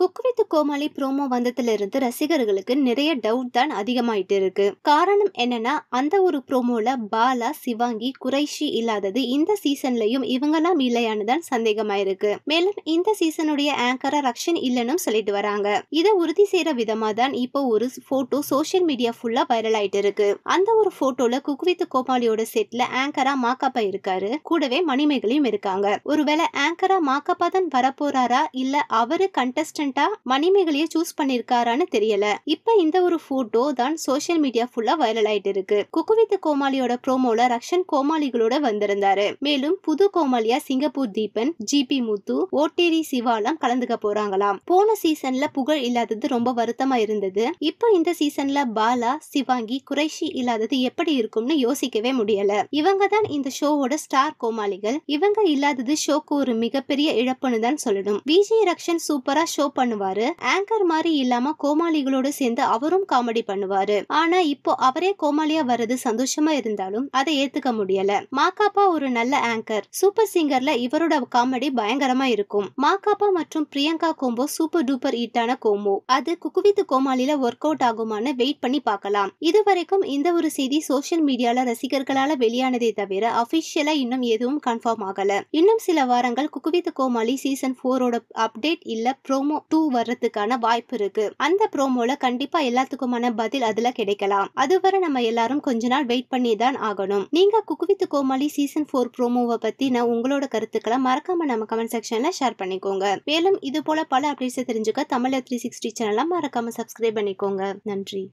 குக்குவித்து கோமாளி promo வந்ததுல இருந்து ரசிகர்களுக்கு நிறைய டவுட் தான் அதிகமாயிட்டு இருக்கு காரணம் என்னன்னா அந்த ஒரு ப்ரோமோல பாலா சிவாங்கி குறைஷி இல்லாதது இந்த சீசன்லயும் இவங்கெல்லாம் இல்லையான்னு தான் சந்தேகமாயிருக்கு மேலும் இந்த சீசனுடைய ஆங்கரா ரக்ஷன் இல்லைன்னு சொல்லிட்டு வராங்க இதை உறுதி செய்யற விதமா தான் இப்போ ஒரு போட்டோ சோசியல் மீடியா ஃபுல்லா வைரல் ஆயிட்டு இருக்கு அந்த ஒரு போட்டோல குக்குவித்து கோமாளியோட செட்ல ஆங்கரா மாக்காப்பா இருக்காரு கூடவே மணிமேகலையும் இருக்காங்க ஒருவேளை ஆங்கரா மாக்காப்பா தான் வரப்போறாரா இல்ல அவரு கண்டஸ்டன்ட் டிஃப்ரெண்டா மணிமேகலையை சூஸ் பண்ணிருக்காரான்னு தெரியல இப்ப இந்த ஒரு போட்டோ தான் சோசியல் மீடியா ஃபுல்லா வைரல் ஆயிட்டு இருக்கு குக்கு வித் கோமாளியோட ப்ரோமோல ரக்ஷன் கோமாளிகளோட வந்திருந்தாரு மேலும் புது கோமாளியா சிங்கப்பூர் தீபன் ஜிபி முத்து ஓட்டேரி சிவாலாம் கலந்துக்க போறாங்களாம் போன சீசன்ல புகழ் இல்லாதது ரொம்ப வருத்தமா இருந்தது இப்போ இந்த சீசன்ல பாலா சிவாங்கி குறைஷி இல்லாதது எப்படி இருக்கும்னு யோசிக்கவே முடியல இவங்க தான் இந்த ஷோவோட ஸ்டார் கோமாளிகள் இவங்க இல்லாதது ஷோக்கு ஒரு மிகப்பெரிய இழப்புன்னு தான் சொல்லணும் விஜய் ரக்ஷன் சூப்பரா ஷோ பண்ணுவாரு ஆங்கர் மாதிரி இல்லாம கோமாளிகளோடு சேர்ந்து அவரும் காமெடி பண்ணுவாரு ஆனா இப்போ அவரே கோமாளியா வர்றது சந்தோஷமா இருந்தாலும் அதை ஏத்துக்க முடியல மாக்காப்பா ஒரு நல்ல ஆங்கர் சூப்பர் சிங்கர்ல இவரோட காமெடி பயங்கரமா இருக்கும் மாக்காப்பா மற்றும் பிரியங்கா கோம்போ சூப்பர் டூப்பர் ஈட்டான கோமோ அது குக்குவித்து கோமாளில ஒர்க் அவுட் ஆகுமான்னு வெயிட் பண்ணி பார்க்கலாம் இதுவரைக்கும் இந்த ஒரு செய்தி சோசியல் மீடியால ரசிகர்களால வெளியானதே தவிர அபிஷியலா இன்னும் எதுவும் கன்ஃபார்ம் ஆகல இன்னும் சில வாரங்கள் குக்குவித்து கோமாளி சீசன் போரோட அப்டேட் இல்ல ப்ரோமோ டூ வர்றதுக்கான வாய்ப்பு இருக்கு அந்த ப்ரோமோல கண்டிப்பா எல்லாத்துக்குமான பதில் அதுல கிடைக்கலாம் அதுவரை நம்ம எல்லாரும் கொஞ்ச நாள் வெயிட் பண்ணி தான் ஆகணும் நீங்க குக்குவித்து கோமாளி சீசன் ஃபோர் ப்ரோமோவை பத்தி நான் உங்களோட கருத்துக்களை மறக்காம நம்ம கமெண்ட் செக்ஷன்ல ஷேர் பண்ணிக்கோங்க மேலும் இது போல பல அப்டேட்ஸ் தெரிஞ்சுக்க தமிழ் த்ரீ சிக்ஸ்டி சேனலை மறக்காம சப்ஸ்கிரைப் பண்ணிக்கோங்க நன்றி